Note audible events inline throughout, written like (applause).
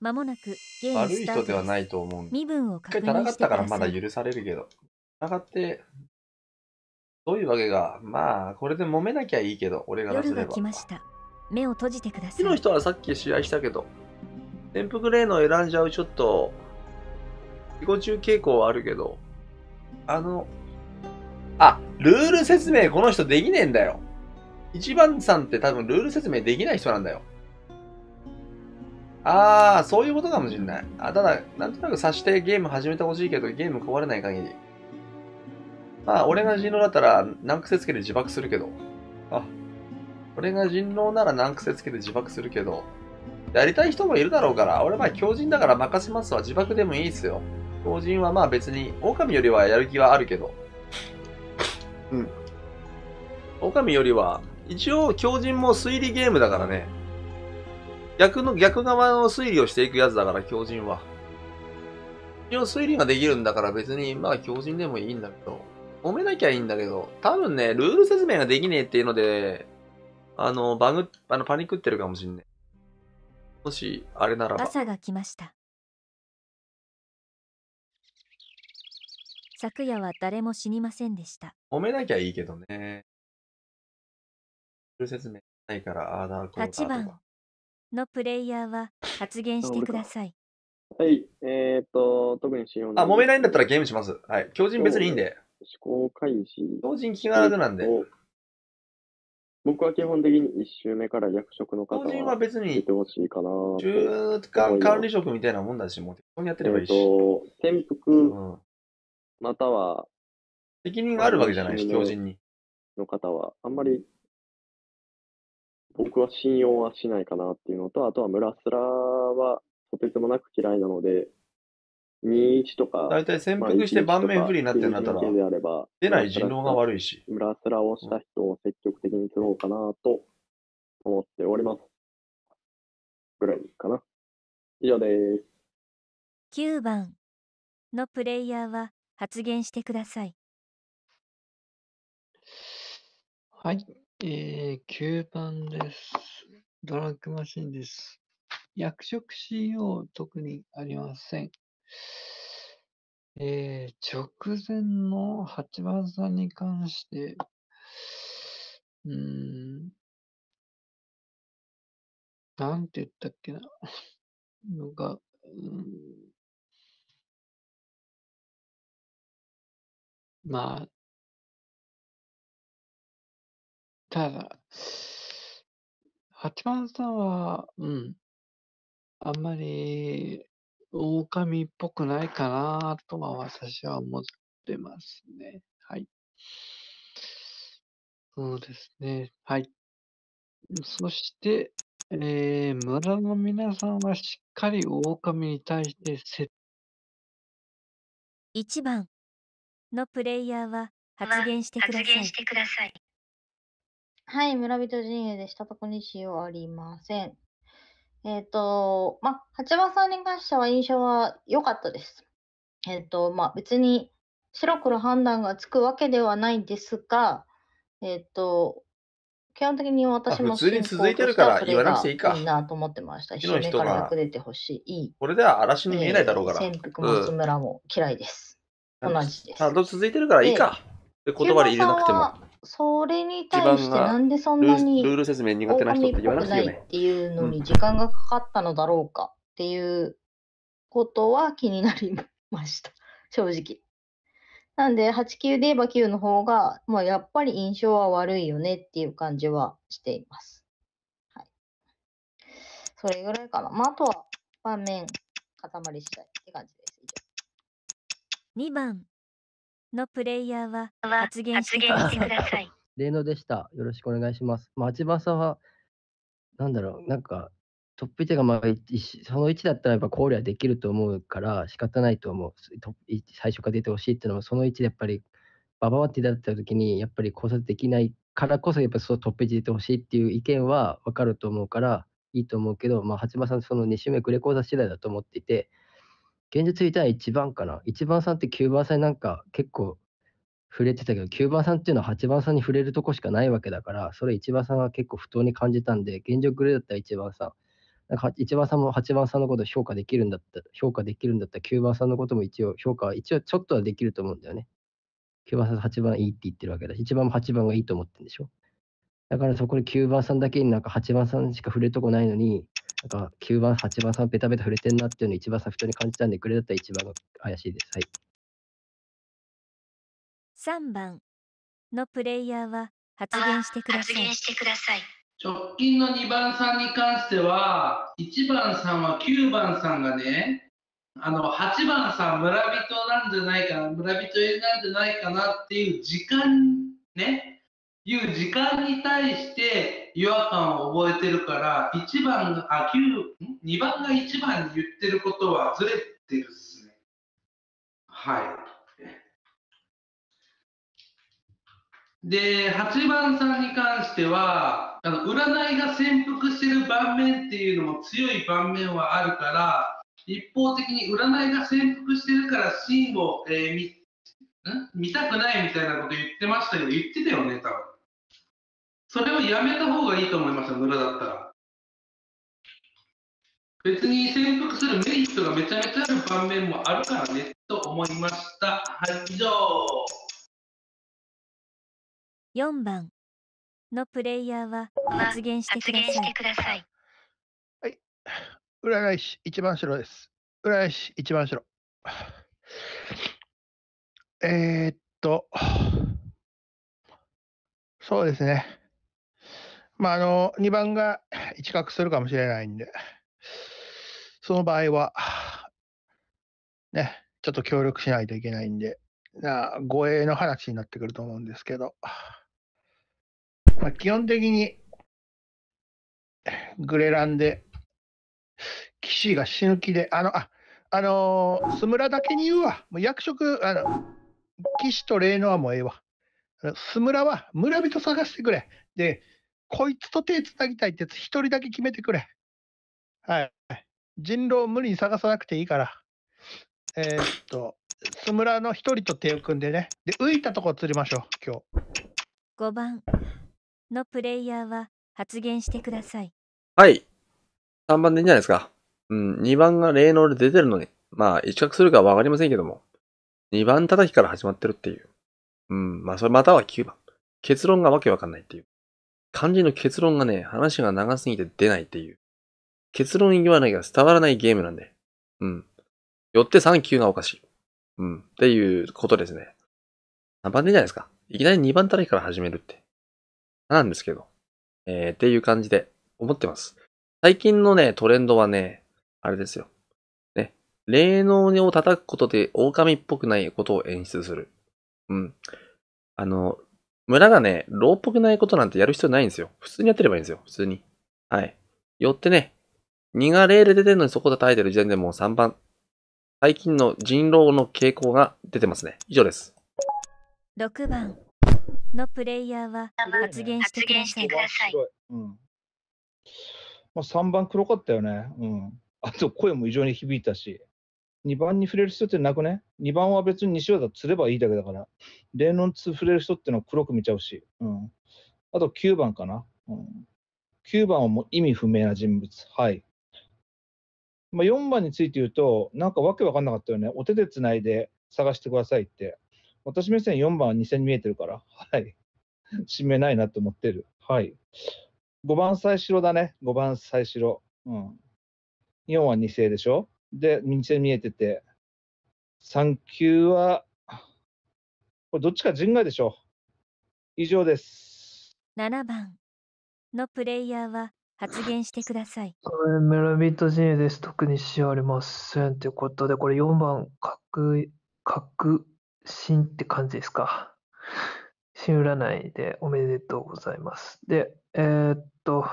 まもなくゲーム悪い人ではないと思うん身分を確認してだ一回戦ったからまだ許されるけど。戦って、どういうわけが、まあ、これで揉めなきゃいいけど、俺が出せれば。夜が来ました。目を閉じてください。の人はさっき試合したけど、潜伏レーの選んじゃうちょっと、自己中傾向はあるけど、あの、あ、ルール説明この人できねえんだよ。一番さんって多分ルール説明できない人なんだよ。ああ、そういうことかもしんない。あただ、なんとなく察してゲーム始めてほしいけど、ゲーム壊れない限り。まあ、俺が人狼だったら難癖つけて自爆するけど。あ、俺が人狼なら難癖つけて自爆するけど。やりたい人もいるだろうから、俺は狂人だから任せますわ。自爆でもいいっすよ。狂人はまあ別に、狼よりはやる気はあるけど。うん。狼よりは、一応狂人も推理ゲームだからね。逆の、逆側の推理をしていくやつだから、狂人は。一応推理ができるんだから別に、まあ狂人でもいいんだけど、褒めなきゃいいんだけど、多分ね、ルール説明ができねえっていうので、あの、バグ、あの、パニックってるかもしんな、ね、い。もし、あれならば。朝が来ました。昨夜は誰も死にませんでした。褒めなきゃいいけどね。ルール説明ないから、ああ、なるほど。8番、のプレイヤーは発言してください。はい、えっ、ー、と、特にしようあ、揉めないんだったらゲームします。はい、強人別にいいんで。思考開始。強人気が楽なんで。僕は基本的に1周目から役職の方は人は別にいてほしいかな。中間管理職みたいなもんだし、もう適当にやってればいいし。えー、転覆、または、責任があるわけじゃないし、強人に。の方は、あんまり僕は信用はしないかなっていうのと、あとは村スラはとてつもなく嫌いなので、2-1とか、大体潜伏して盤面不利になってるんだったら、出ない人狼が悪いし。村スラをした人を積極的に取ろうかなと思っております。ぐらいかな。以上です。9番のプレイヤーは発言してください。はい。えー、吸番です。ドラッグマシンです。役職 CO 特にありません。えー、直前の8番さんに関して、うん、なんて言ったっけな、のが、うんまあ、ただ、八幡さんは、うん、あんまり狼っぽくないかなとは私は思ってますね。はい。そうですね。はい。そして、えー、村の皆さんはしっかり狼に対して説1番のプレイヤーは発言してください。はい、村人陣営でしたとこにしようありません。えっ、ー、と、まあ、八幡さんに関しては印象は良かったです。えっ、ー、と、まあ、別に白黒判断がつくわけではないんですが、えっ、ー、と、基本的に私も普通に続いてるから言わなくていいか。いいなと思ってました。火てほしい。これでは嵐に見えないだろうから。潜伏松村も嫌いです。うん、同じです。あ、続いてるからいいか。で言葉で入れなくても。それに対してなんでそんなにルール説明苦手な人って言わなくていいっていうのに時間がかかったのだろうかっていうことは気になりました、(laughs) 正直。なんで、8 9で言えば9の方が、まあ、やっぱり印象は悪いよねっていう感じはしています。はい。それぐらいかな。まあ、あとは、場面、塊次第って感じです。以上。2番。のプレイヤーは発言してください。例 (laughs) のでした。よろしくお願いします。まあ、千葉さんは、なんだろう、なんか、トップ1がまあその1だったらやっぱ考慮はできると思うから仕方ないと思う。最初から出てほしいっていうのは、その1でやっぱりバババってだった時にやっぱり考察できないからこそやっぱそのトップ1出てほしいっていう意見は分かると思うからいいと思うけど、まあ、八幡さんその2周目グレダー次第だと思っていて現実いたら1番かな1番さんって9番さんになんか結構触れてたけど9番さんっていうのは8番さんに触れるとこしかないわけだからそれ1番さんは結構不当に感じたんで現状グレーだったら1番さんなんか1番さんも8番さんのこと評価できるんだった評価できるんだったら9番さんのことも一応評価は一応ちょっとはできると思うんだよね9番さん8番いいって言ってるわけだ一1番も8番がいいと思ってるんでしょだからそこで9番さんだけになんか8番さんしか触れるとこないのになんか9番、8番さん、ベタベタ触れてんなっていうのを一番さフトに感じたんで、くれだったら1番が怪しいです。はい。3番のプレイヤーは発言してください。さい直近の2番さんに関しては、1番さんは9番さんがね、あの8番さん村人なんじゃないかな、村人なんじゃないかなっていう時間ね、いう時間に対して、違和感を覚えてるから1番があ2番が1番に言ってることはずれてるっすねはいで8番さんに関してはあの占いが潜伏してる盤面っていうのも強い盤面はあるから一方的に占いが潜伏してるからシーンを、えー、見たくないみたいなこと言ってましたけど言ってたよね多分それをやめた方がいいと思いますよ、村だったら。別に潜伏するメリットがめちゃめちゃある盤面もあるからね、と思いました。はい、以上。4番のプレイヤーは発言してください。はい。裏返し一番後ろです。裏返し一番後ろ。えー、っと、そうですね。まあ、あの、2番が (sighs) 一角するかもしれないんで、その場合は、ね、ちょっと協力しないといけないんで、な護衛の話になってくると思うんですけど、まあ、基本的に、グレランで、士が死ぬ気で、あの、あ、あのー、スムラだけに言うわ。もう役職、あの、騎士と霊能はもうええわ。スムラは村人探してくれ。で、こいつと手つなぎたいってやつ、一人だけ決めてくれ。はい。人狼無理に探さなくていいから。えー、っと、スムラの一人と手を組んでね。で、浮いたとこ釣りましょう、今日。5番のプレイヤーは発言してください。はい。3番でいいんじゃないですか。うん、2番が霊能で出てるのに、まあ、一着するかわかりませんけども、2番叩きから始まってるっていう。うん、まあ、それまたは9番。結論がわけわかんないっていう。漢字の結論がね、話が長すぎて出ないっていう。結論言わなきゃ伝わらないゲームなんで。うん。よって3級がおかしい。うん。っていうことですね。3番手じゃないですか。いきなり2番たらきから始めるって。なんですけど。えー、っていう感じで思ってます。最近のね、トレンドはね、あれですよ。ね。霊能を叩くことで狼っぽくないことを演出する。うん。あの、村がね、老っぽくないことなんてやる必要ないんですよ。普通にやってればいいんですよ。普通に。はい。よってね、2が0で出てるのにそこで耐えてる時点でもう3番。最近の人狼の傾向が出てますね。以上です。6番のプレイヤーは発言してください。いうん、まあ、3番黒かったよね。うん。あと声も異常に響いたし。2番に触れる人ってなくね ?2 番は別に西と釣ればいいだけだから。例の触れる人ってのは黒く見ちゃうし。うん。あと9番かな。うん、9番はもう意味不明な人物。はい。まあ、4番について言うと、なんかわけわかんなかったよね。お手でつないで探してくださいって。私目線4番は2線に見えてるから。はい。締めないなと思ってる。はい。5番最白だね。5番最白。うん。4は2世でしょで、右手見えてて、3級は、これどっちか陣外でしょう。以上です。7番のプレイヤーは発言してください。これ、村人陣営です。特に支援ありません。ということで、これ4番、核、核、心って感じですか。新占いでおめでとうございます。で、えー、っと、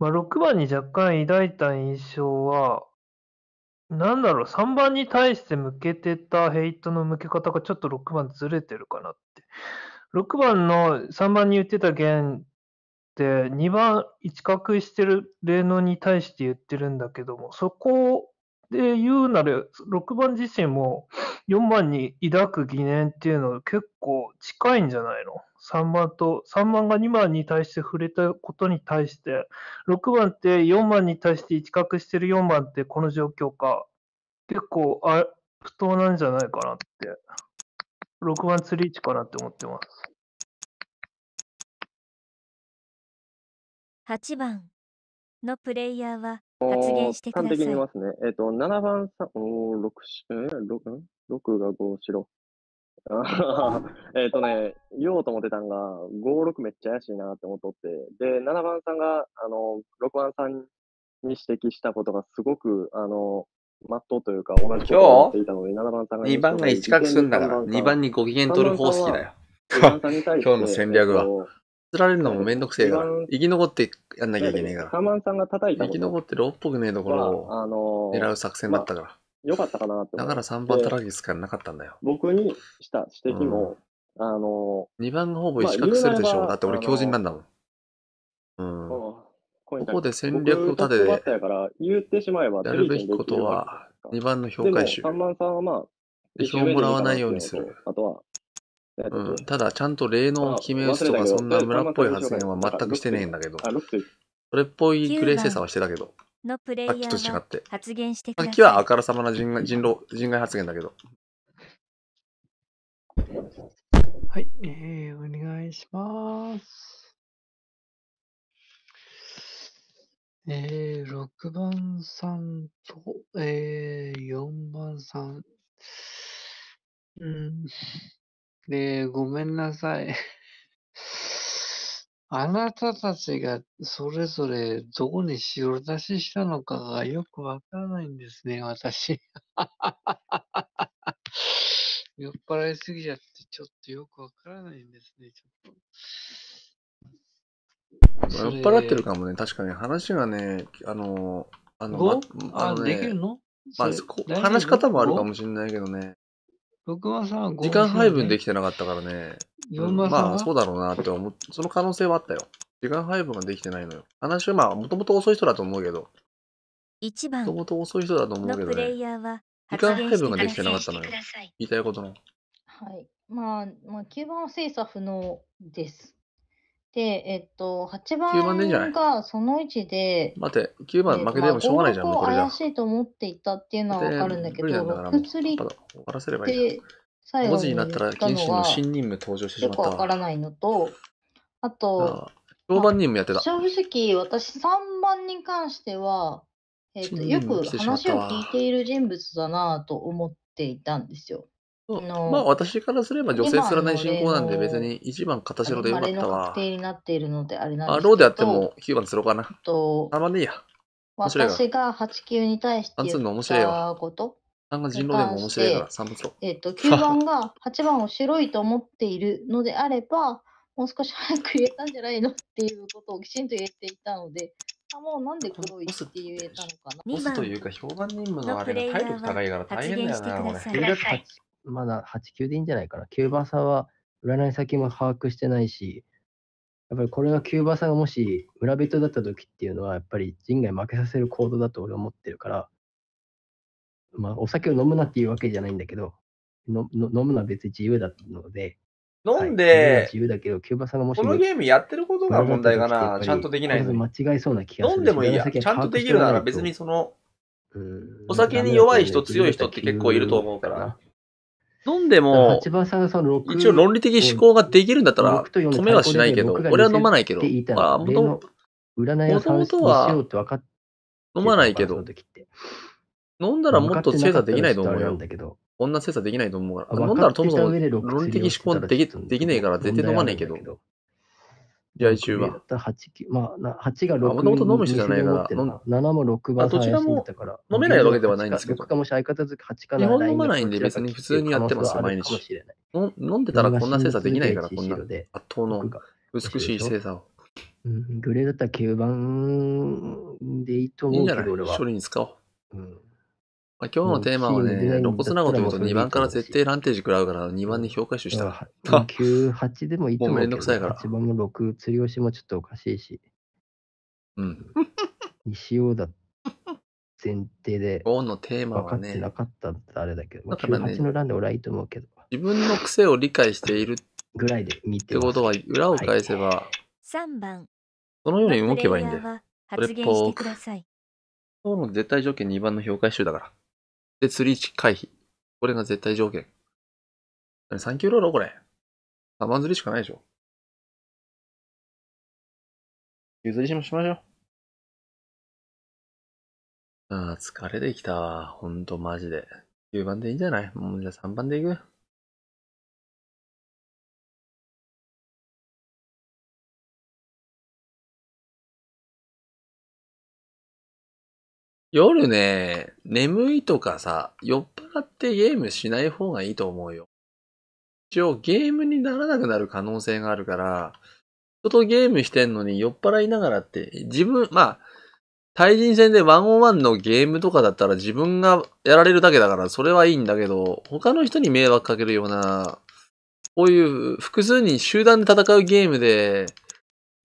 まあ、6番に若干抱いた印象は、なんだろう、3番に対して向けてたヘイトの向け方がちょっと6番ずれてるかなって。6番の3番に言ってた弦って2番一角してる霊能に対して言ってるんだけども、そこで言うなら6番自身も4番に抱く疑念っていうの結構近いんじゃないの3番と、3番が2番に対して触れたことに対して、6番って4番に対して一角してる4番ってこの状況か。結構、あ、不当なんじゃないかなって。6番釣り位置かなって思ってます。8番のプレイヤーは発言してください。端的にいますね。えっ、ー、と、7番さ、お6、6、6が5、白。(laughs) えっとね、言おうと思ってたんが、5、6めっちゃ怪しいなって思っとって、で、7番さんが、あの、6番さんに指摘したことがすごく、あの、まっとうというか、同じことっていたので、7番さんが。2番が一角すんだから、2番にご機嫌取る方式だよ。今日の戦略は。釣られるのもめんどくせえが、生き残ってやんなきゃいけねえから。3番さんが叩いた生き残って6っぽくねえところを狙う作戦だったから。良かったかなってだから3番高岸からなかったんだよ。僕にした指摘も、うん、あの、2番ほぼ比較するでしょう。まあ、だって俺強人なんだもん。うん。ここで戦略を立てて、やるべきことは、2番の評価集。3番さんはまあ、票をもらわないようにする。あとは、うん、ただ、ちゃんと霊能決め打つとか、そんな村っぽい発言は全くしてねえんだけど、それっぽいグレー精査はしてたけど。のプレイヤーが発言してくきはあからさまな人人狼人外発言だけど。はい、えー、お願いします。えー、6番さんと、えー、4番さん。うん。で、ごめんなさい。あなたたちがそれぞれどこに塩出ししたのかがよくわからないんですね、私。(laughs) 酔っ払いすぎちゃって、ちょっとよくわからないんですね、ちょっと。酔っ払ってるかもね、確かに話がね、あの、あの、まあのね、できるのまあ、話し方もあるかもしれないけどね。僕はさ、時間配分できてなかったからね。うん、まあ、そうだろうなって思っその可能性はあったよ。時間配分ができてないのよ。話はまあ、もともと遅い人だと思うけど。番。もともと遅い人だと思うけどね。時間配分ができてなかったのよ。言いたいことの。はい。まあ、まあ、9番は精査不能です。で、えっと、8九番でがその位置で、待って、9番負けてもしょうがないじゃん、これ怪しいと思っていたっていうのは分かるんだけど、無りっ終わらせればいい最後になったら、謙信の新任務登場してしよまっくわからないのと、あと、評判任務やってた。正直私3番に関しては、えっとよく話を聞いている人物だなと思っていたんですよ。まあ私からすれば女性すらない信仰なんで別に1番片白でよかったわ。確定になっているのであれなど。あ、ローであっても9番つろうかな。とあ、まねいや。私が8級に対して言ったこと。3が人狼でも面白いから3物えっ、ー、と、9番が8番を白いと思っているのであれば、もう少し早く言えたんじゃないのっていうことをきちんと言っていたので、あもうなんで黒いって言えたのかな。ボスというか、評判任務のあれが体力高いから大変だよな、これ。まだ8、9でいいんじゃないかな。バーさんは占い先も把握してないし、やっぱりこれがキューバさんがもし村人だった時っていうのは、やっぱり人外負けさせる行動だと俺は思ってるから、まあ、お酒を飲むなっていうわけじゃないんだけど、のの飲むのは別に自由だったので、飲んで、はい、自由だけど、キューバさんがもしこのゲームやってることが問題かな、ちゃんとできない間違いそうな気がする。飲んでもいいや、ちゃんとできるなら別にその、お酒に弱い人、強い人って結構いると思うから。飲んでも、一応論理的思考ができるんだったら、止めはしないけど、俺は飲まないけど、まあ、もともと、もとは、飲まないけど、飲んだらもっと精査できないと思うよ。こんな精査できないと思うから、飲んだらともとも論理的思考できできないから絶対飲まないけど、来週は。8, まあ、が6もともと飲む人じゃないか7も6番どちら飲めないわけではないんですけど。かもし相方8かな。日本飲まないんで別に普通にやってます毎日。飲んでたらこんな精査できないから、こんな圧倒の美しい精査を。うん、グレーだったら9番でいいと思うけど、俺は。処理に使おう。うんまあ、今日のテーマはね、露骨なこと言うと2番から設定ランテージ食らうから2番に評価集したら。9、8でもいいと思う。もうめんどくさいから。8番も6、釣り押しもちょっとおかしいし。うん。(laughs) にしだ前提で。今日のテーマはね。なかったってあれだけど。だか9、8のラで俺はいいと思うけど。自分の癖を理解しているぐらいで見てってことは、裏を返せば、はい、3番。そのように動けばいいんだよ。それっぽく。今日の絶対条件2番の評価集だから。で、釣り回避。これが絶対条件。3級ローロこれ。3番釣りしかないでしょ。譲りしましょう。ああ、疲れてきたわ。ほんとマジで。9番でいいんじゃないもうじゃあ3番でいく夜ね、眠いとかさ、酔っ払ってゲームしない方がいいと思うよ。一応ゲームにならなくなる可能性があるから、人とゲームしてんのに酔っ払いながらって、自分、まあ、対人戦でワンオンワンのゲームとかだったら自分がやられるだけだからそれはいいんだけど、他の人に迷惑かけるような、こういう複数人集団で戦うゲームで、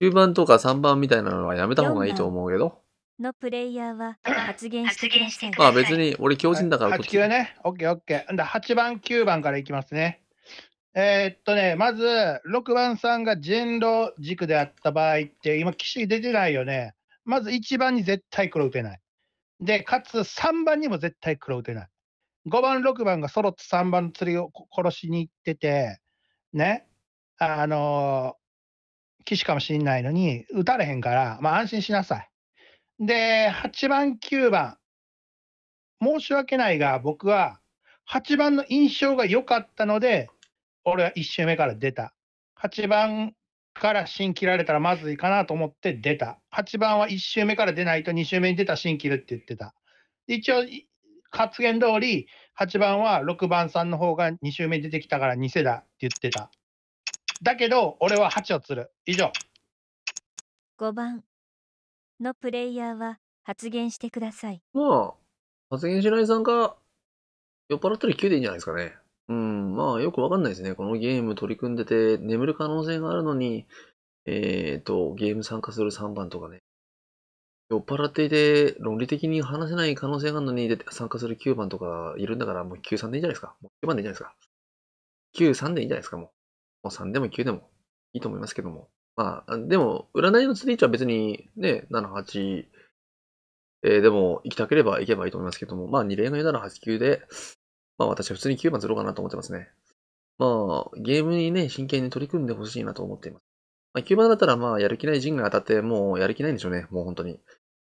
9番とか3番みたいなのはやめた方がいいと思うけど。のプレイヤーは発言してください。まあ別に俺強人だからこっ8ち。ね。オッケーオッケー。んだ8番、9番からいきますね。えーっとね、まず、6番さんが人狼軸であった場合って、今、騎士出てないよね。まず1番に絶対黒打てない。で、かつ3番にも絶対黒打てない。5番、6番が揃って3番の釣りを殺しに行ってて、ね、あのー、騎士かもしんないのに、打たれへんから、まあ安心しなさい。で、8番、9番、申し訳ないが、僕は8番の印象が良かったので、俺は1周目から出た。8番から芯切られたらまずいかなと思って出た。8番は1周目から出ないと2周目に出た芯切るって言ってた。一応、発言通り、8番は6番さんの方が2周目出てきたから偽だって言ってた。だけど、俺は8を釣る。以上。5番、のプレイヤーは発言してください。まあ、発言しないさんが酔っ払ったら9でいいんじゃないですかね。うん、まあよくわかんないですね。このゲーム取り組んでて眠る可能性があるのに、えっ、ー、と、ゲーム参加する3番とかね。酔っ払っていて論理的に話せない可能性があるのに参加する9番とかいるんだからもう93でいいんじゃないですか。もう9番でいいんじゃないですか。93でいいんじゃないですか、もう。もう3でも9でもいいと思いますけども。まあ、でも、占いのスリーチは別にね、7、8、えー、でも、行きたければ行けばいいと思いますけども、まあ、2例の7、8、9で、まあ、私は普通に9番0かなと思ってますね。まあ、ゲームにね、真剣に取り組んでほしいなと思っています。まあ、9番だったら、まあ、やる気ない陣が当たって、もうやる気ないんでしょうね、もう本当に。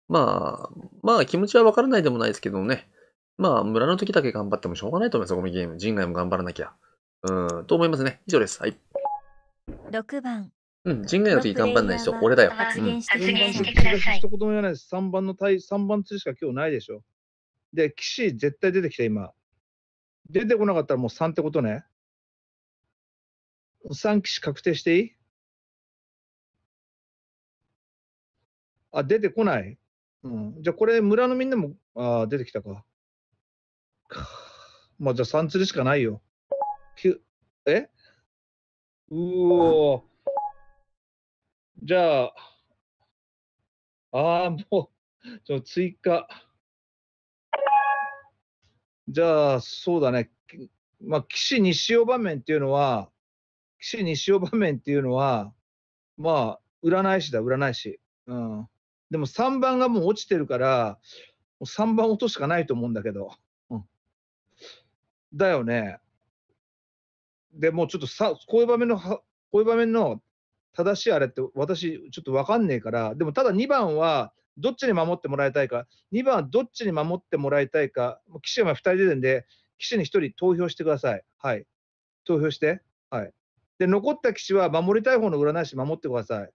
まあ、まあ、気持ちはわからないでもないですけどもね、まあ、村の時だけ頑張ってもしょうがないと思いますよ、このゲーム。陣外も頑張らなきゃ。うん、と思いますね。以上です。はい。6番。うん、人間の時頑張んない人、俺だよ。発言してくださ一言も言わないです。3番の対、3番釣りしか今日ないでしょ。で、岸絶対出てきた、今。出てこなかったらもう3ってことね。3騎士確定していいあ、出てこない。うん。じゃあこれ、村のみんなも、あ出てきたか。まあじゃあ3釣りしかないよ。きゅえうおじゃあ、ああ、もう、ちょ追加。じゃあ、そうだね。まあ、岸西尾場面っていうのは、岸西尾場面っていうのは、まあ、占い師だ、占い師。うん。でも3番がもう落ちてるから、もう3番落としかないと思うんだけど。うん。だよね。でもうちょっとさ、こういう場面の、こういう場面の正しいあれって私ちょっと分かんねえから、でもただ2番はどっちに守ってもらいたいか、2番はどっちに守ってもらいたいか、棋士は2人出てるんで、棋士に1人投票してください。はい。投票して。はい。で、残った棋士は守りたい方の占い師守ってください。も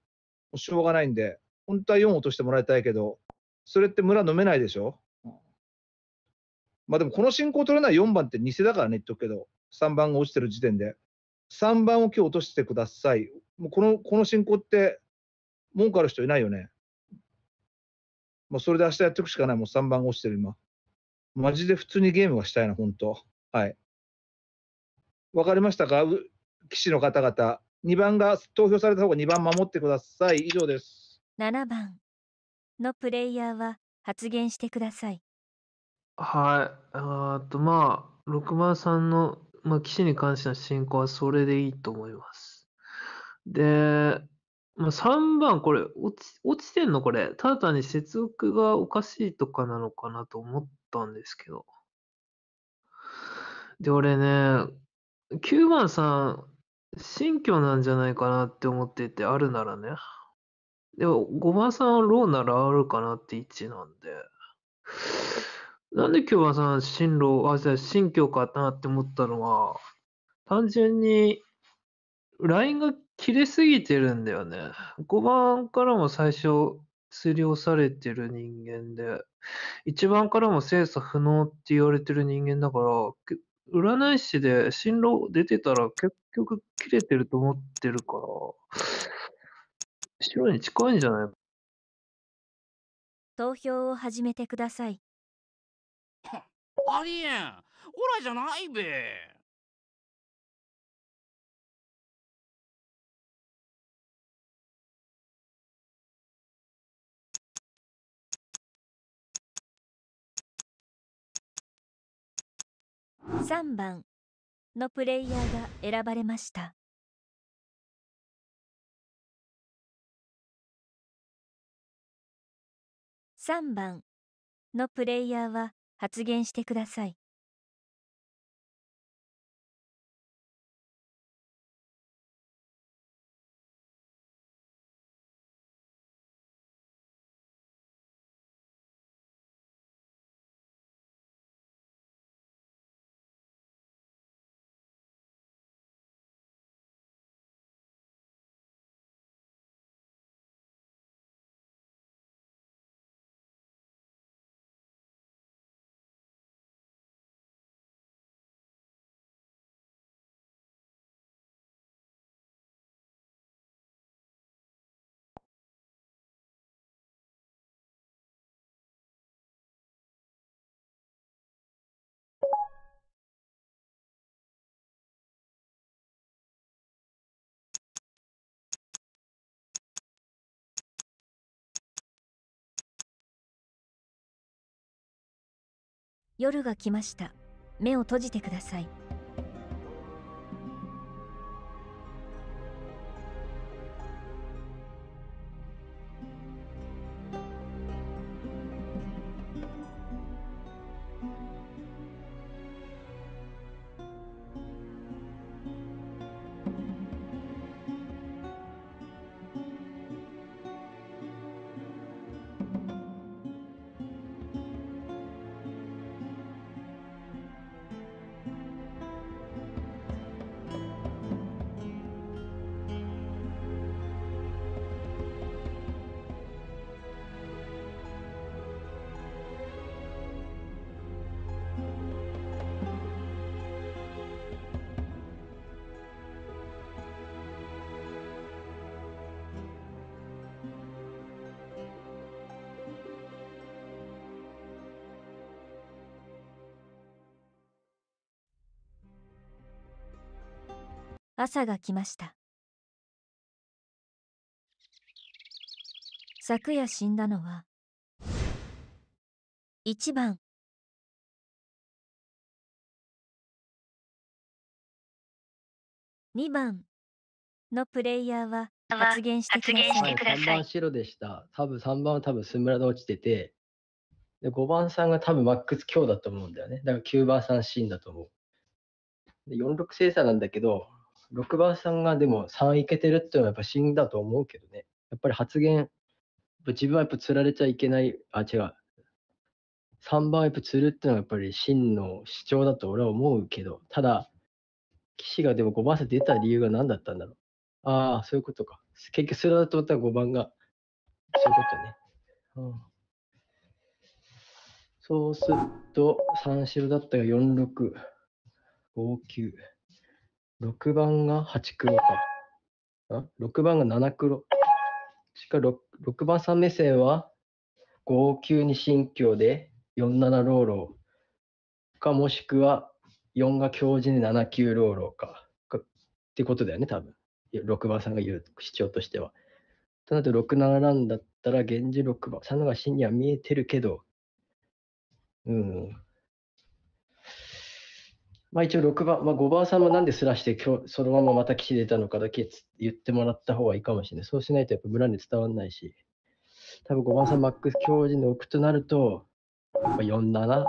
うしょうがないんで、本当は4落としてもらいたいけど、それって村飲めないでしょまあでもこの進行取れない4番って偽だからね言っとくけど、3番が落ちてる時点で。3番を今日落としてください。もうこの、このって、文句ある人いないよね。それで明日やっていくしかない。もう3番が落ちてる今。マジで普通にゲームがしたいな、本当はい。わかりましたか棋士の方々。2番が、投票された方が2番守ってください。以上です。7番のプレイヤーは発言してください。はい。あと、まあ、6番さんの、まあ、棋士に関しての進行はそれでいいと思います。で、まあ、3番、これ落ち、落ちてんのこれ。ただ単に接続がおかしいとかなのかなと思ったんですけど。で、俺ね、9番さん、新居なんじゃないかなって思ってて、あるならね。でも、5番さんはローならあるかなって位置なんで。なんで9番さん、新郎、あ、じゃあ新居かなって思ったのは、単純にラインが切れすぎてるんだよね。5番からも最初、釣りをされてる人間で、1番からも精査不能って言われてる人間だから、占い師で進路出てたら結局切れてると思ってるから、白に近いんじゃない投票を始めてください。ありえんオラじゃないべ。3番のプレイヤーが選ばれました。3番のプレイヤーは発言してください。夜が来ました。目を閉じてください。朝が来ました昨夜死んだのは1番2番のプレイヤーは発言してください。はい、番白でした。多分3番は多分スムラで落ちてて、で5番さんが多分マックス強だと思うんだよね。だから9番さん死んだと思う。で46精査なんだけど、6番さんがでも3いけてるっていうのはやっぱ死んだと思うけどね。やっぱり発言、自分はやっぱ釣られちゃいけない、あ、違う。3番やっぱ釣るっていうのはやっぱり真の主張だと俺は思うけど、ただ、騎士がでも5番線出た理由が何だったんだろう。ああ、そういうことか。結局それだと思ったら5番が、そういうことね。うん、そうすると、3白だったが4、6、5、9。6番が8黒か。6番が7黒。しか 6, 6番さん目線は5九に新居で4七ローローかもしくは4が強靭で7九ローローかかってことだよね多分6番さんが言う主張としては。となると6七ランだったら源氏6番3のが真には見えてるけどうんまあ、一応6番、まあ、5番さんもなんですらして今日そのまままた士出たのかだけ言ってもらった方がいいかもしれない。そうしないとやっぱ村に伝わらないし、多分5番さんマックス強授で置くとなると、やっぱ4、7、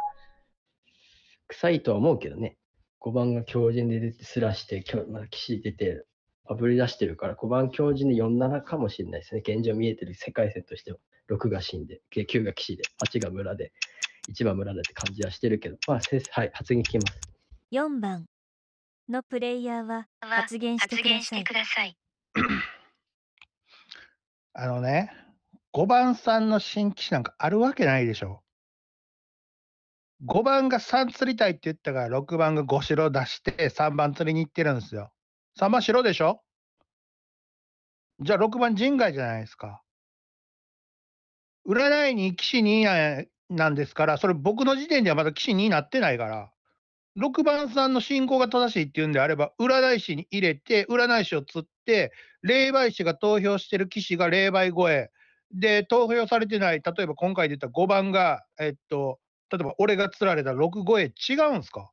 臭いとは思うけどね。5番が強靭で出てすらして、まあ、士出て、あぶり出してるから、5番強靭で4、7かもしれないですね。現状見えてる世界線としては。6が死んで、9が士で、8が村で、1番村でって感じはしてるけど、まあ、はい、発言聞きます。4番のプレイヤーは発言してください。あのね、5番さんの新機種なんかあるわけないでしょ。5番が3釣りたいって言ったから、6番が5白出して、3番釣りに行ってるんですよ。3番白でしょじゃあ6番人外じゃないですか。占いに騎士2なんですから、それ僕の時点ではまだ騎士2になってないから。6番さんの信仰が正しいっていうんであれば、占い師に入れて、占い師を釣って、霊媒師が投票してる棋士が霊媒超え、で、投票されてない、例えば今回で言った5番が、えっと、例えば俺が釣られた6超え、違うんすか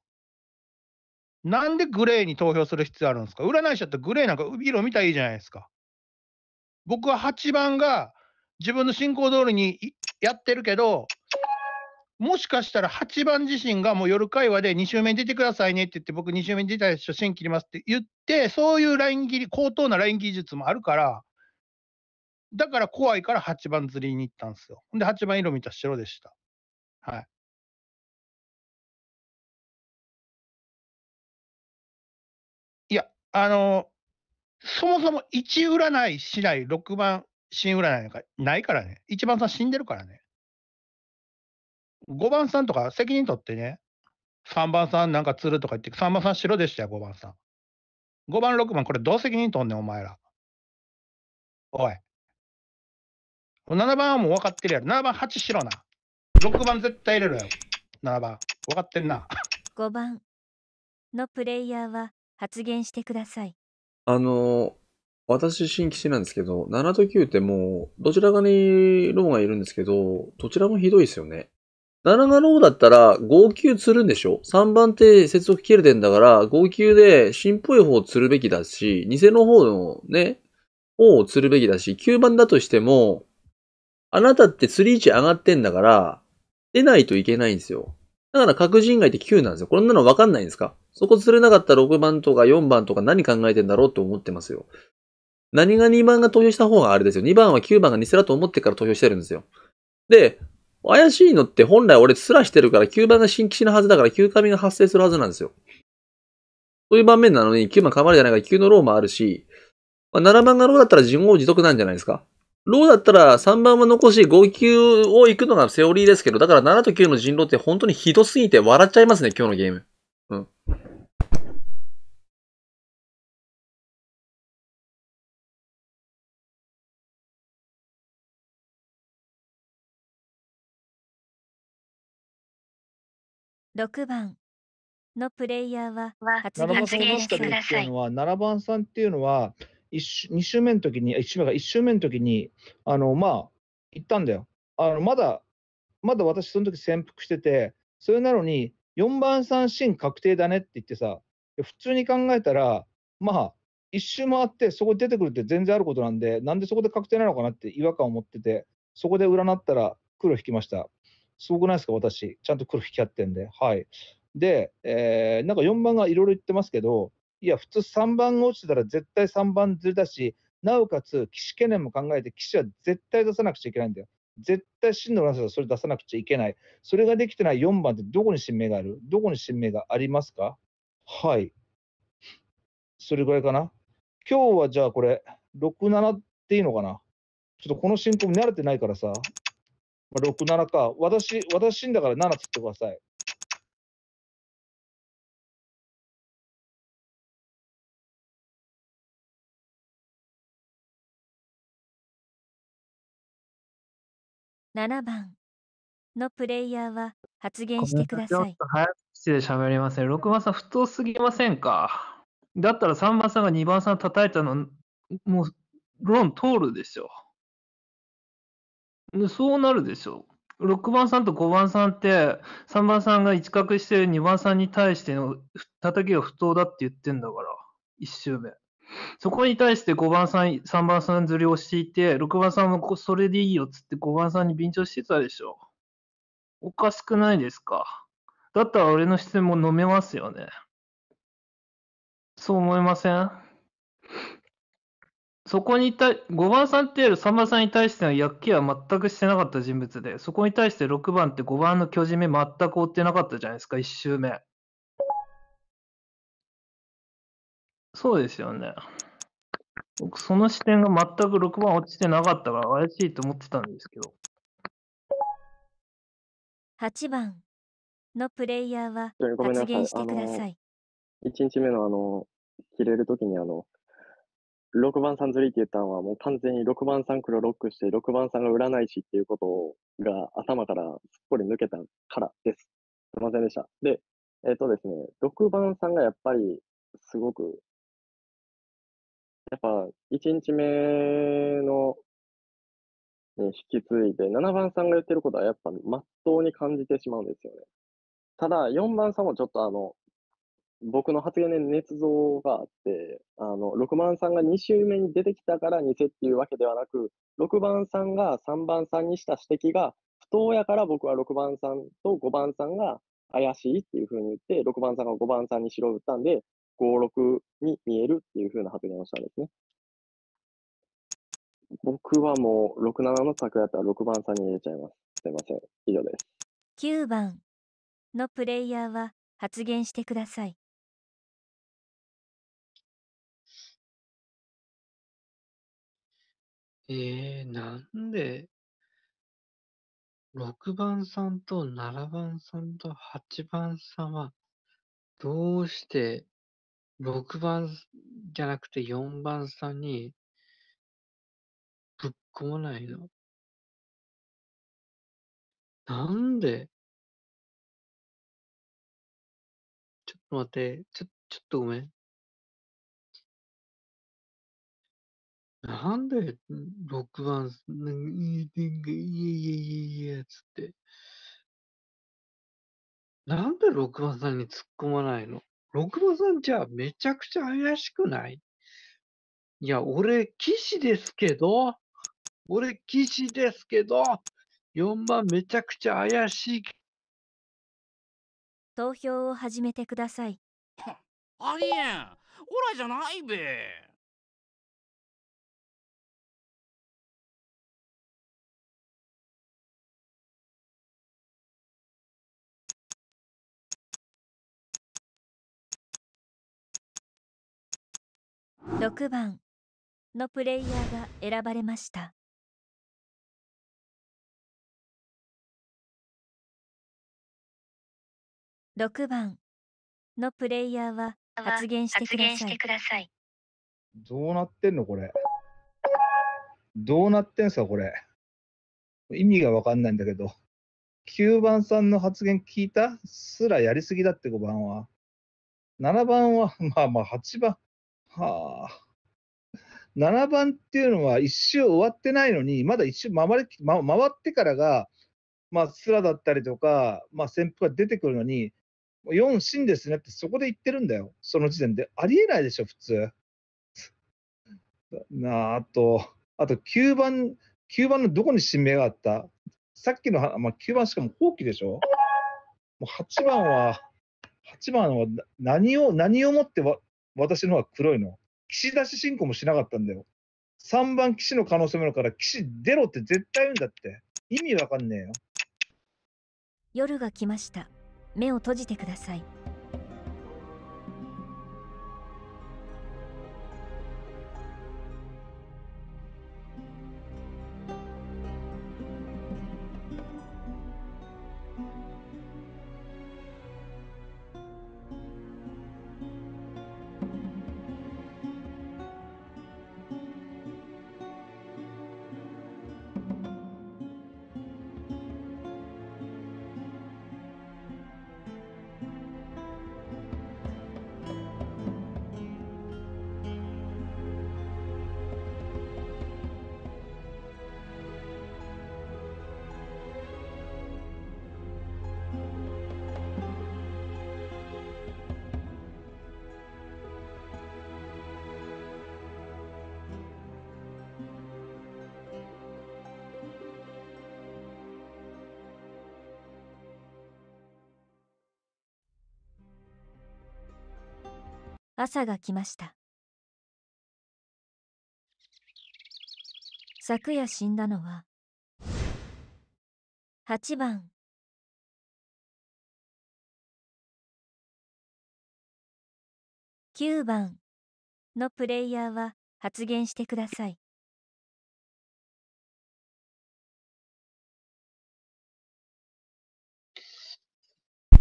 なんでグレーに投票する必要あるんですか占い師だったらグレーなんか色見たらいいじゃないですか。僕は8番が自分の信仰通りにやってるけど、もしかしたら8番自身がもう夜会話で2周目に出てくださいねって言って、僕2周目に出たでしょ、心切りますって言って、そういうライン切り、高等なライン技術もあるから、だから怖いから8番釣りに行ったんですよ。で、8番色見た白でした。はい。いや、あの、そもそも1占いしない6番新占いなんかないからね。1番さん死んでるからね。5番さんとか責任取ってね、3番さんなんか釣るとか言って、3番さん白でしたよ、5番さん。5番、6番、これどう責任取んねん、お前ら。おい。7番はもう分かってるやろ。7番、8白な。6番絶対入れろよ。7番。分かってんな。5番のプレイヤーは発言してください。あの、私、新規士なんですけど、7と9ってもう、どちらかにローンがいるんですけど、どちらもひどいですよね。7番の方だったら、号泣するんでしょ ?3 番手接続切れてんだから、号泣で、新っぽい方を釣るべきだし、偽の方のね、方を釣るべきだし、9番だとしても、あなたって釣り位置上がってんだから、出ないといけないんですよ。だから確人外って9なんですよ。こんなのわかんないんですかそこ釣れなかったら6番とか4番とか何考えてんだろうって思ってますよ。何が2番が投票した方があれですよ。2番は9番が偽だと思ってから投票してるんですよ。で、怪しいのって本来俺すらしてるから吸盤が新規死のはずだから9神が発生するはずなんですよ。そういう場面なのに9番噛まれじゃないから9のローもあるし、まあ、7番がローだったら自業自得なんじゃないですか。ローだったら3番は残し5級を行くのがセオリーですけど、だから7と9の人狼って本当にひどすぎて笑っちゃいますね、今日のゲーム。6番のプレイヤーは発言発言してください。7番さんっていうのは、2周目の時に、1周目が1周目の時に、あの、まあ、行ったんだよ。あの、まだ、まだ私その時潜伏してて、それなのに、4番ん、真確定だねって言ってさ、普通に考えたら、まあ、一周回ってそこ出てくるって全然あることなんで、なんでそこで確定なのかなって違和感を持ってて、そこで占ったら黒引きました。すごくないですか、私。ちゃんと黒引き合ってんで。はい。で、えー、なんか4番がいろいろ言ってますけど、いや、普通3番が落ちてたら絶対3番ずれたし、なおかつ、騎士懸念も考えて、騎士は絶対出さなくちゃいけないんだよ。絶対真のスはそれ出さなくちゃいけない。それができてない4番ってどこに新名があるどこに新名がありますかはい。それぐらいかな。今日はじゃあこれ、6、7っていいのかなちょっとこの進行に慣れてないからさ、まあ、6、7か。私、私んだから7つってください。7番のプレイヤーは発言してください。ち早口で喋りません。6番さん、太すぎませんかだったら3番さんが2番さん叩いたの、もう、論通るでしょ。そうなるでしょう。6番さんと5番さんって、3番さんが一角してる2番さんに対しての叩きが不当だって言ってんだから、1周目。そこに対して5番さん、3番さんずりをしていて、6番さんもそれでいいよっつって5番さんに便乗してたでしょ。おかしくないですか。だったら俺の質問飲めますよね。そう思いませんそこに対、5番さんっていうより3番さんに対しての躍起は全くしてなかった人物で、そこに対して6番って5番の巨人目全く追ってなかったじゃないですか、1周目。そうですよね。僕、その視点が全く6番落ちてなかったから怪しいと思ってたんですけど。8番のプレイヤーは発言してください。1日目のあの、切れるときにあの、6番さん釣りって言ったのは、もう完全に6番さん黒ロックして、6番さんが占い師っていうことが頭からすっぽり抜けたからです。すいませんでした。で、えっ、ー、とですね、6番さんがやっぱりすごく、やっぱ1日目のに引き継いで、7番さんが言ってることはやっぱ真っ当に感じてしまうんですよね。ただ、4番さんもちょっとあの、僕の発言で捏造があって、あの、6番さんが2周目に出てきたから偽っていうわけではなく、6番さんが3番さんにした指摘が不当やから僕は6番さんと5番さんが怪しいっていうふうに言って、6番さんが5番さんに白を打ったんで、5、6に見えるっていうふうな発言をしたんですね。僕はもう6、7の策やったら6番さんに入れちゃいます。すいません。以上です。9番のプレイヤーは発言してください。ええ、なんで6番さんと7番さんと8番さんは、どうして6番じゃなくて4番さんにぶっこまないの？なんで？ちょっと待って、ちょちょっとごめん。なんで6番、クバンんいえいえいえいいつって。なんで6番さんに突っ込まないの ?6 番さんじゃあめちゃくちゃ怪しくないいや、俺、騎士ですけど、俺、騎士ですけど、4番めちゃくちゃ怪しい。投票を始めてください。ありえんオラじゃないべ。6番のプレイヤーが選ばれました。6番のプレイヤーは発言してください。どうなってんのこれ。どうなってんすかこれ。意味がわかんないんだけど。9番さんの発言聞いたすらやりすぎだって5番は。7番は、まあまあ8番。はあ。7番っていうのは1周終わってないのに、まだ1周回り、ま、回ってからが、まあ、スラだったりとか、まあ、旋風が出てくるのに、4進ですねってそこで言ってるんだよ、その時点で。ありえないでしょ、普通。なあと、あと9番、9番のどこに新名があったさっきの、まあ、9番しかも放棄でしょもう8番は、8番は何を、何をもって私のは黒いの。岸出し進行もしなかったんだよ。3番岸の可能性もあるから、岸出ろって絶対言うんだって。意味わかんねえよ。夜が来ました。目を閉じてください。朝が来ました昨夜死んだのは8番9番のプレイヤーは発言してください。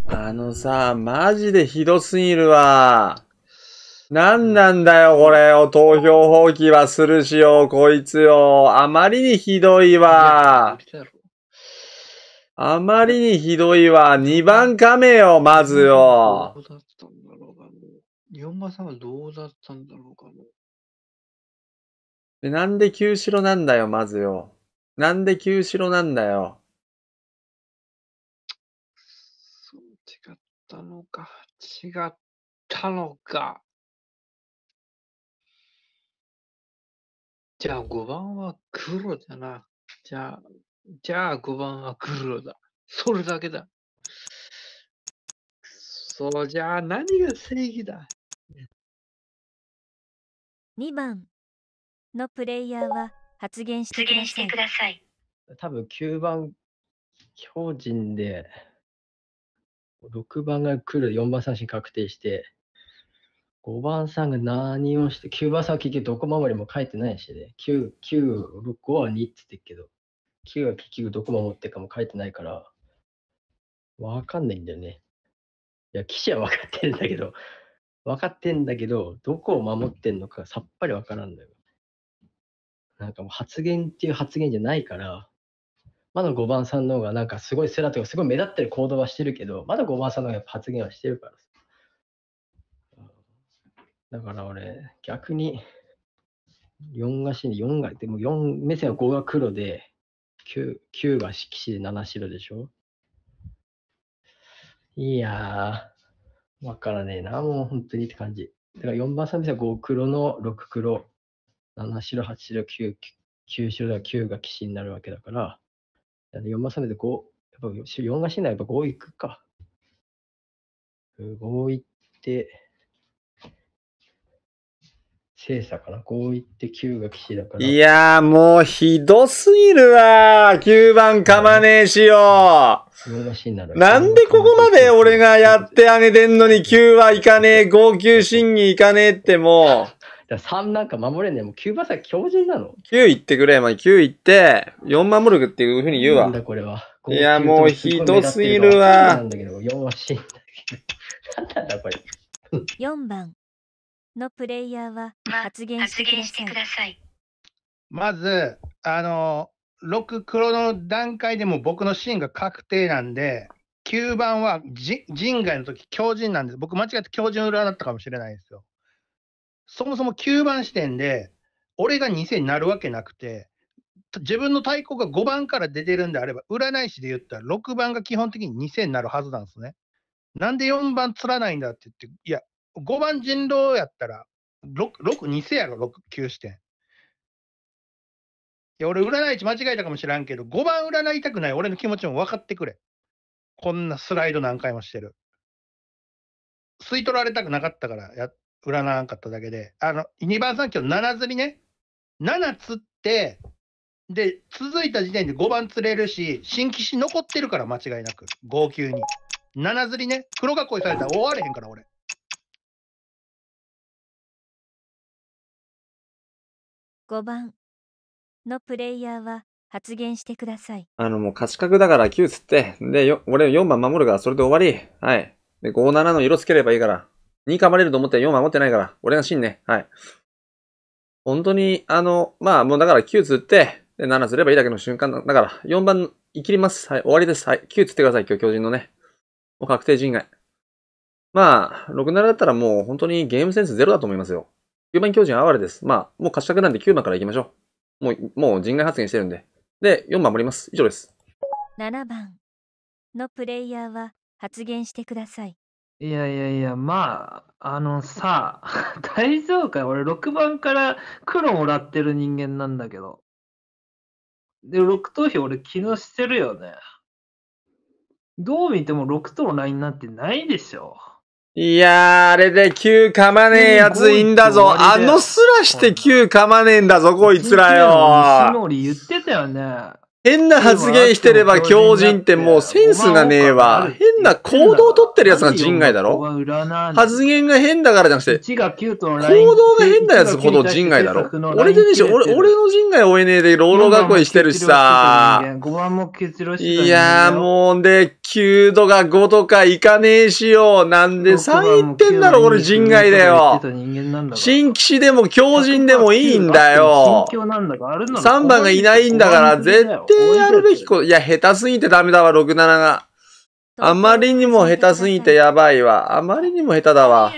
あのさ、マジでひどすぎるわ。何なんだよ、これを。投票放棄はするしよ、こいつよ。あまりにひどいわ。あまりにひどいわ。2番亀よ、まずよ。どうだったんだろうかね。4番さんはどうだったんだろうかね。でなんで旧城なんだよ、まずよ。なんで旧城なんだよ。そう、違ったのか。違ったのか。じゃあ5番は黒だな。じゃあ、じゃあ5番は黒だ。それだけだ。そうじゃあ何が正義だ2番のプレイヤーは発言してください。ださい多分9番、強人で、6番が来る、4番三振確定して、5番さんが何をして、9番さんは結局どこ守りも書いてないしね、9、9、6は2って言ってるけど、9は結局どこ守ってるかも書いてないから、わかんないんだよね。いや、記者は分かってるんだけど、分かってんだけど、どこを守ってんのかさっぱりわからんだよ。なんかもう発言っていう発言じゃないから、まだ5番さんの方がなんかすごいセラとかすごい目立ってる行動はしてるけど、まだ5番さんの方が発言はしてるからさ。だから俺、逆に、4が死に、4が、でも4目線は5が黒で、9, 9が色紙で7白でしょいやー、わからねえな、もう本当にって感じ。だから4番3目線は5黒の6黒、7白、8白、9、9白では9が騎士になるわけだから、4番3目線5、やっぱ4が死ならやっぱ5いくか。5いって、精査かな ?5 行って9が騎士だから。いやー、もうひどすぎるわー。9番かまねえしよう。なんでここまで俺がやってあげてんのに9 (laughs) はいかねえ、号泣審議いかねえってもう。だ3なんか守れねえ。もう9番さ、強靭なの ?9 いってくれ、まあ、9いって、4守るっていうふうに言うわ。なんだこれは。いや、もうひどすぎるわ。4は死んだけど。(laughs) なんだこれ。4番。のプレイヤーは発言してください。まず、あの、6黒の段階でも僕のシーンが確定なんで、9番は人外の時強人なんです。僕間違って強人裏だったかもしれないですよ。そもそも9番視点で、俺が2世になるわけなくて、自分の対抗が5番から出てるんであれば、占い師で言ったら6番が基本的に2世になるはずなんですね。なんで4番釣らないんだって言って、いや、5番人狼やったら、6、6、偽やろ、6、9視点。いや、俺、占い師間違えたかもしらんけど、5番占いたくない俺の気持ちも分かってくれ。こんなスライド何回もしてる。吸い取られたくなかったからや、占わんかっただけで。あの、2番ん、今日7釣りね。7釣って、で、続いた時点で5番釣れるし、新棋士残ってるから間違いなく。5級に。7釣りね。黒囲いされたら終われへんから、俺。5番のプレイヤーは発言してください。あの、もう勝ち格だから9つって、で、よ俺4番守るから、それで終わり。はい。で、5、7の色つければいいから。2噛まれると思って4守ってないから、俺が死んね。はい。本当に、あの、まあ、もうだから9つって、で、7すればいいだけの瞬間だから、4番、いきります。はい、終わりです。はい、9つってください、今日、巨人のね。もう確定人外。まあ、6-7だったらもう本当にゲームセンスゼロだと思いますよ。9番巨人哀れです。まあ、もう貸したくなんで9番から行きましょう。もう、もう人外発言してるんで。で、4番守ります。以上です。7番のプレイヤーは発言してください。いやいやいや、まあ、あのさ、(laughs) 大丈夫かよ。俺6番から黒もらってる人間なんだけど。で、6投票俺気のしてるよね。どう見ても6とラインなんてないでしょ。いやー、あれで9噛まねえやついいんだぞ。あのすらして9噛まねえんだぞ、こいつらよ。つもり言ってたよね。変な発言してれば狂人ってもうセンスがねえわ。変な行動をとってる奴が人外だろ発言が変だからじゃなくて、行動が変な奴ほど人外だろ俺でねしょ、俺、俺の人外追えねえで老老囲いしてるしさ。いやーもうで、9度が5とかいかねえしよ。なんで3言ってんだろ俺人外だよ。新騎士でも狂人でもいいんだよ。3番がいないんだから、絶対てやるべきこと、いや、下手すぎてダメだわ、67が。あまりにも下手すぎてやばいわ。あまりにも下手だわ。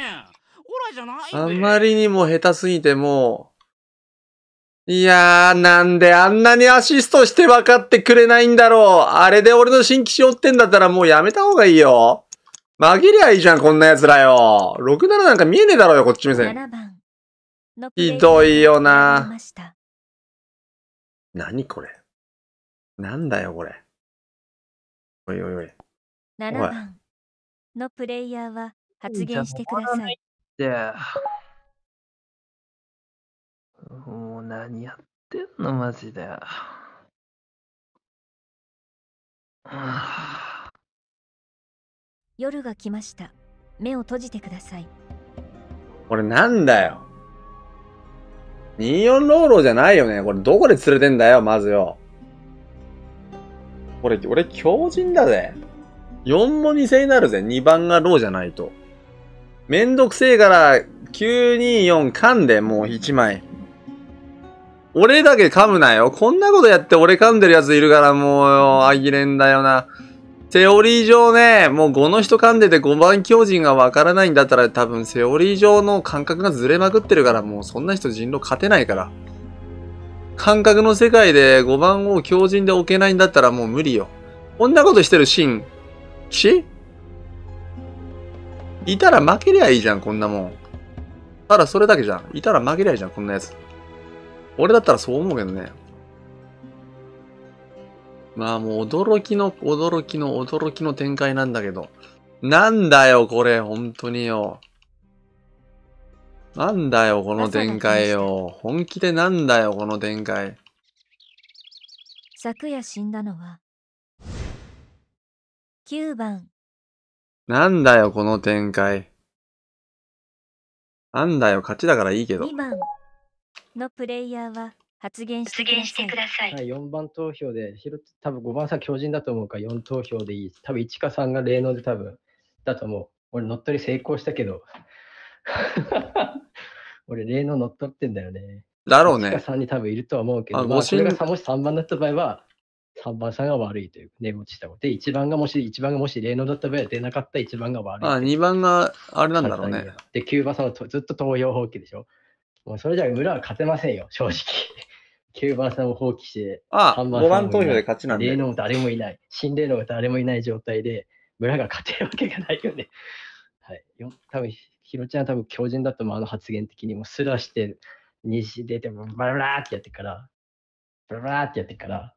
あまりにも下手すぎてもう。いやー、なんであんなにアシストして分かってくれないんだろう。あれで俺の新規種ってんだったらもうやめた方がいいよ。紛りゃいいじゃん、こんな奴らよ。67なんか見えねえだろうよ、こっち目線。ひどいよな。何これ。なんだよ、これ。おいおいおい。7番のプレイヤーは発言してください。じゃあ、もう何やってんの、マジで。夜が来ました。目を閉じてください。これなんだよ。24ローロじゃないよね。これどこで連れてんだよ、まずよ。これ、俺、強人だぜ。4も2制になるぜ。2番がローじゃないと。めんどくせえから、924噛んで、もう1枚。俺だけ噛むなよ。こんなことやって俺噛んでるやついるからもう、あぎれんだよな。セオリー上ね、もう5の人噛んでて5番強人がわからないんだったら多分セオリー上の感覚がずれまくってるからもうそんな人人狼勝てないから。感覚の世界で5番を強靭で置けないんだったらもう無理よ。こんなことしてるシーン、しいたら負けりゃいいじゃん、こんなもん。ただそれだけじゃん。いたら負けりゃいいじゃん、こんなやつ。俺だったらそう思うけどね。まあもう驚きの、驚きの、驚きの展開なんだけど。なんだよ、これ、本当によ。なんだよ、この展開よ。本気でなんだよ、この展開。昨夜死んだのは、9番。なんだよ、この展開。なんだよ、勝ちだからいいけど。2番のプレイヤーは発言してください。はい、4番投票で、ひろ多分5番さ、強人だと思うから4投票でいい。多分、いちかさんが霊能で多分、だと思う。俺、乗っ取り成功したけど、(laughs) 俺、霊能乗っ取ってんだよね。だろうね。3に多分いるとは思うけど、あまあ、それがもし3番だった場合は、3番さんが悪いという、寝落ちしたこと。で、1番がもし、1番がもし霊能だった場合は出なかった1番が悪いああ、2番があれなんだろうね。で、9番さんはずっと東洋放棄でしょ。もうそれじゃ村は勝てませんよ、正直。9 (laughs) 番さんを放棄して、ああ番5番投票で勝ちなんで。霊能誰もいない。新霊能誰もいない状態で、村が勝てるわけがないよね。はい。多分ヒロちゃんは多分強靭だと思う、あの発言的にも、すらして、西出て、バラバラってやってから、バラバラってやってから、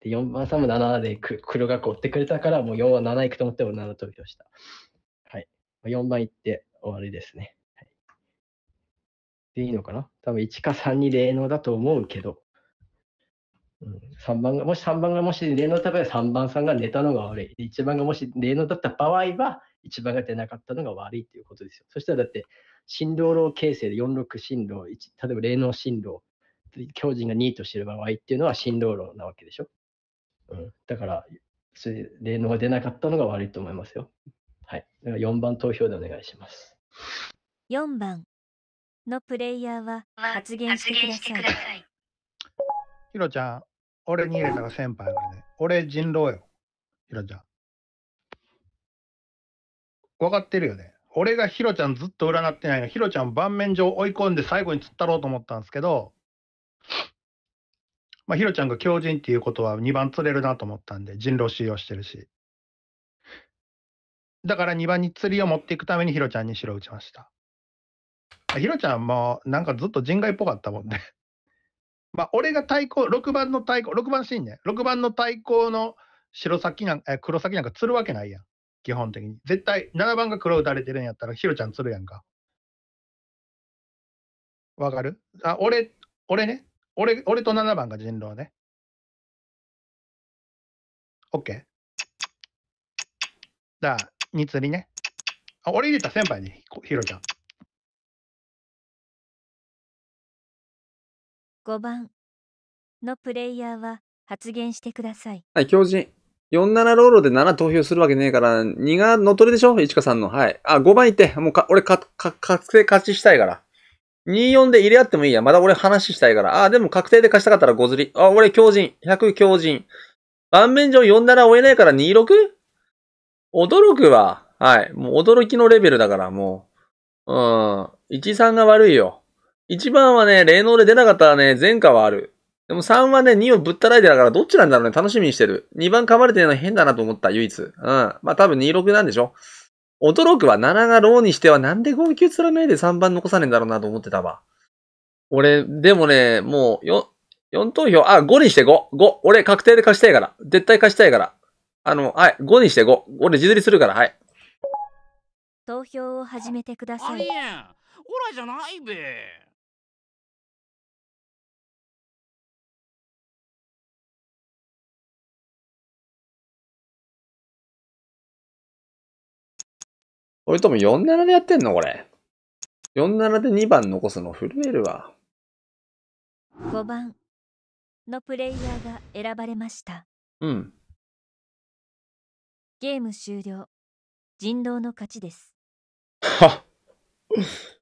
で4番3も7で黒が追ってくれたから、もう4は7行くと思って俺7投票した。はい。4番行って終わりですね。はい、で、いいのかな多分1か3に霊能だと思うけど、うん、3番が、もし3番がもし霊能だった場合は3番さんが寝たのが悪い。1番がもし霊能だった場合は、一番が出なかったのが悪いっていうことですよ。そしたらだって、振動路形成で46振動、例えば霊能振動、強靭が2としてる場合っていうのは振動路なわけでしょ。うん、だから、それ霊能が出なかったのが悪いと思いますよ。はい。だから4番投票でお願いします。4番のプレイヤーは発言してください。ひろちゃん、俺に入れたら先輩俺ね。俺人狼よ。ひろちゃん。分かってるよね。俺がヒロちゃんずっと占ってないの、ヒロちゃん盤面上追い込んで最後に釣ったろうと思ったんですけど、まあ、ヒロちゃんが狂人っていうことは2番釣れるなと思ったんで、人狼使用してるし。だから2番に釣りを持っていくためにヒロちゃんに白打ちました。ヒロちゃんもなんかずっと人外っぽかったもんね。(laughs) まあ、俺が対抗、6番の対抗、6番シーンね、6番の対抗の白先なんか、黒先なんか釣るわけないやん。基本的に。絶対、7番が黒打たれてるんやったら、ヒロちゃん釣るやんか。わかるあ、俺、俺ね。俺、俺と7番が人狼ね。OK。じゃあ、2釣りね。あ、俺入れた先輩に、ヒロちゃん。5番のプレイヤーは発言してください。はい、強人。47ロールで7投票するわけねえから、2が乗っ取りでしょいちかさんの。はい。あ、5番いって。もうか、俺か、か、確定勝ちしたいから。24で入れ合ってもいいや。まだ俺話したいから。あ、でも確定で勝ちたかったら5釣り。あ、俺強人。100強人。盤面上47追えないから 26? 驚くわ。はい。もう驚きのレベルだから、もう。うん。13が悪いよ。1番はね、霊能で出なかったらね、前科はある。でも3はね、2をぶったらいでだからどっちなんだろうね。楽しみにしてる。2番噛まれてるの変だなと思った、唯一。うん。まあ多分26なんでしょ。驚くは7がローにしてはなんで号5らないで3番残さねえんだろうなと思ってたわ。俺、でもね、もう4、4投票、あ、5にして5。5。俺確定で貸したいから。絶対貸したいから。あの、はい、5にして5。俺自撮りするから、はい。投票を始めてください。ありえん。オラじゃないべ。それとも47でやってんのこれ。47で2番残すの震えるわ。5番のプレイヤーが選ばれました。うん。ゲーム終了。人狼の勝ちです。はっ。